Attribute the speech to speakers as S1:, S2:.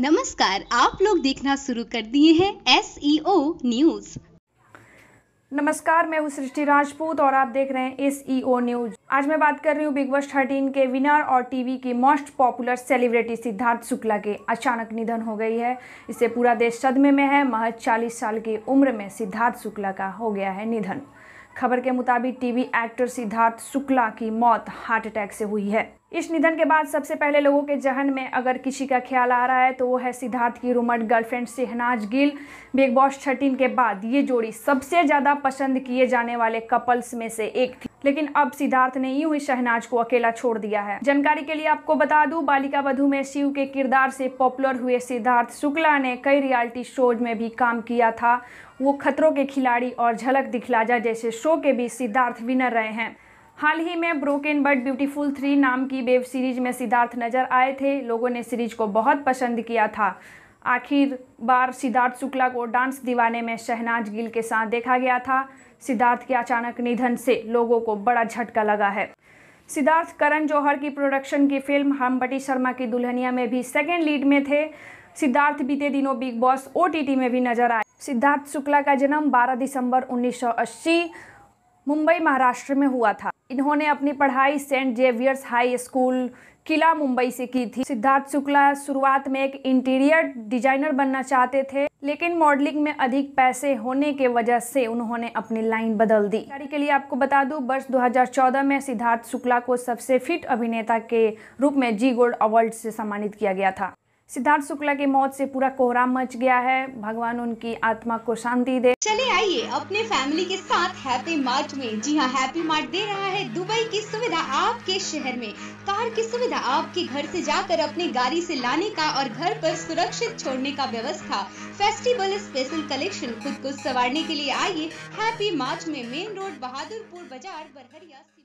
S1: नमस्कार आप लोग देखना शुरू कर दिए हैं एस न्यूज e नमस्कार मैं हूँ सृष्टि राजपूत और आप देख रहे हैं एस न्यूज e आज मैं बात कर रही हूँ बिग बॉस थर्टीन के विनर और टीवी की most popular celebrity Siddharth Shukla के अचानक निधन हो गई है इससे पूरा देश सदमे में है महज 40 साल की उम्र में सिद्धार्थ शुक्ला का हो गया है निधन खबर के मुताबिक टीवी एक्टर सिद्धार्थ शुक्ला की मौत हार्ट अटैक से हुई है इस निधन के बाद सबसे पहले लोगों के जहन में अगर किसी का ख्याल आ रहा है तो वो है सिद्धार्थ की rumoured girlfriend Shehnaaz Gill Bigg Boss thirteen के बाद ये जोड़ी सबसे ज़्यादा पसंद किए जाने वाले कपल्स में से एक थी लेकिन अब सिद्धार्थ ने यूं ही शहनाज को अकेला छोड़ दिया है जानकारी के लिए आपको बता दूं बालिका वधु में शिव के किरदार से पॉपुलर हुए सिद्धार्थ शुक्ला ने कई रियलिटी शोज में भी काम किया था वो खतरों के खिलाड़ी और झलक दिखलाजा जैसे शो के भी सिद्धार्थ विनर रहे हैं हाल ही में ब्रोकन बट ब्यूटीफुल थ्री नाम की वेब सीरीज में सिद्धार्थ नजर आए थे लोगों ने सीरीज को बहुत पसंद किया था आखिर बार सिद्धार्थ शुक्ला को डांस दीवाने में शहनाज गिल के साथ देखा गया था सिद्धार्थ के अचानक निधन से लोगों को बड़ा झटका लगा है सिद्धार्थ करण जौहर की प्रोडक्शन की फिल्म हम बटी शर्मा की दुल्हनिया में भी सेकेंड लीड में थे सिद्धार्थ बीते दिनों बिग बॉस ओ में भी नजर आए सिद्धार्थ शुक्ला का जन्म 12 दिसंबर 1980 मुंबई महाराष्ट्र में हुआ था इन्होंने अपनी पढ़ाई सेंट जेवियर्स हाई स्कूल किला मुंबई से की थी सिद्धार्थ शुक्ला शुरुआत में एक इंटीरियर डिजाइनर बनना चाहते थे लेकिन मॉडलिंग में अधिक पैसे होने के वजह से उन्होंने अपनी लाइन बदल दी के लिए आपको बता दूं वर्ष 2014 में सिद्धार्थ शुक्ला को सबसे फिट अभिनेता के रूप में जी गोल्ड अवार्ड से सम्मानित किया गया था सिद्धार्थ शुक्ला की मौत से पूरा कोहराम मच गया है भगवान उनकी आत्मा को शांति दे चले आइए
S2: अपने फैमिली के साथ हैप्पी मार्ट में जी हाँ हैप्पी मार्ट दे रहा है दुबई की सुविधा आपके शहर में कार की सुविधा आपके घर से जाकर अपने गाड़ी से लाने का और घर पर सुरक्षित छोड़ने का व्यवस्था फेस्टिवल स्पेशल कलेक्शन खुद को सवारने के लिए आइए हैप्पी मार्च में मेन रोड बहादुरपुर बाजार बरहरिया